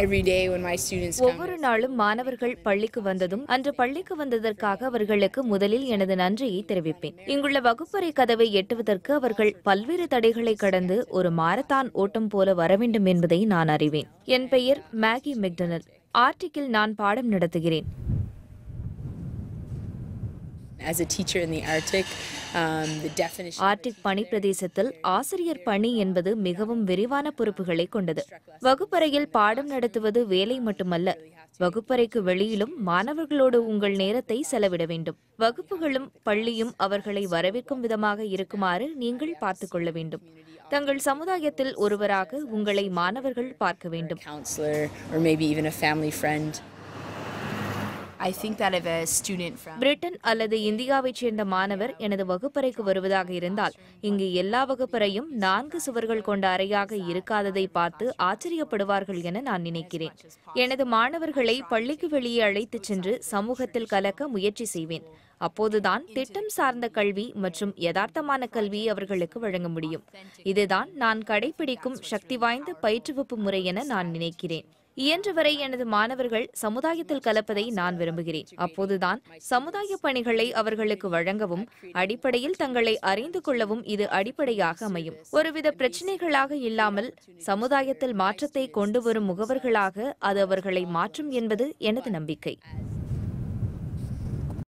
ஒவ்வொரு நாளும் மாணவர்கள் பள்ளிக்கு வந்ததும் அன்று பள்ளிக்கு வந்ததற்காக அவர்களுக்கு முதலில் எனது நன்றியை தெரிவிப்பேன் இங்குள்ள வகுப்பறை கதவை எட்டுவதற்கு அவர்கள் பல்வேறு தடைகளை கடந்து ஒரு மாரத்தான் ஓட்டம் போல வர வேண்டும் என்பதை நான் அறிவேன் என் பெயர் மேகி மெக்டனல் ஆர்டிக்கில் நான் பாடம் நடத்துகிறேன் Um, ஆர்டிக் பணி பிரதேசத்தில் ஆசிரியர் பணி என்பது மிகவும் விரிவான பொறுப்புகளை கொண்டது வகுப்பறையில் பாடம் நடத்துவது வேலை மட்டுமல்ல வகுப்பறைக்கு வெளியிலும் மாணவர்களோடு உங்கள் நேரத்தை செலவிட வேண்டும் வகுப்புகளும் பள்ளியும் அவர்களை வரவேற்கும் விதமாக இருக்குமாறு நீங்கள் பார்த்துக் கொள்ள வேண்டும் தங்கள் சமுதாயத்தில் ஒருவராக உங்களை மாணவர்கள் பார்க்க வேண்டும் பிரிட்டன் அல்லது இந்தியாவைச் சேர்ந்த மாணவர் எனது வகுப்பறைக்கு வருவதாக இருந்தால் இங்கு எல்லா வகுப்பறையும் நான்கு சுவர்கள் கொண்ட அறையாக இருக்காததை பார்த்து ஆச்சரியப்படுவார்கள் என நான் நினைக்கிறேன் எனது மாணவர்களை பள்ளிக்கு வெளியே அழைத்துச் சென்று சமூகத்தில் கலக்க முயற்சி செய்வேன் அப்போதுதான் திட்டம் சார்ந்த கல்வி மற்றும் யதார்த்தமான கல்வியை அவர்களுக்கு வழங்க முடியும் இதுதான் நான் கடைபிடிக்கும் சக்தி வாய்ந்த பயிற்றுவிப்பு முறை என நான் நினைக்கிறேன் இயன்றவரை எனது மாணவர்கள் சமுதாயத்தில் கலப்பதை நான் விரும்புகிறேன் அப்போதுதான் சமுதாய பணிகளை அவர்களுக்கு வழங்கவும் அடிப்படையில் தங்களை அறிந்து கொள்ளவும் இது அடிப்படையாக அமையும் ஒருவித பிரச்சினைகளாக இல்லாமல் சமுதாயத்தில் மாற்றத்தை கொண்டு வரும் முகவர்களாக அது அவர்களை மாற்றும் என்பது எனது நம்பிக்கை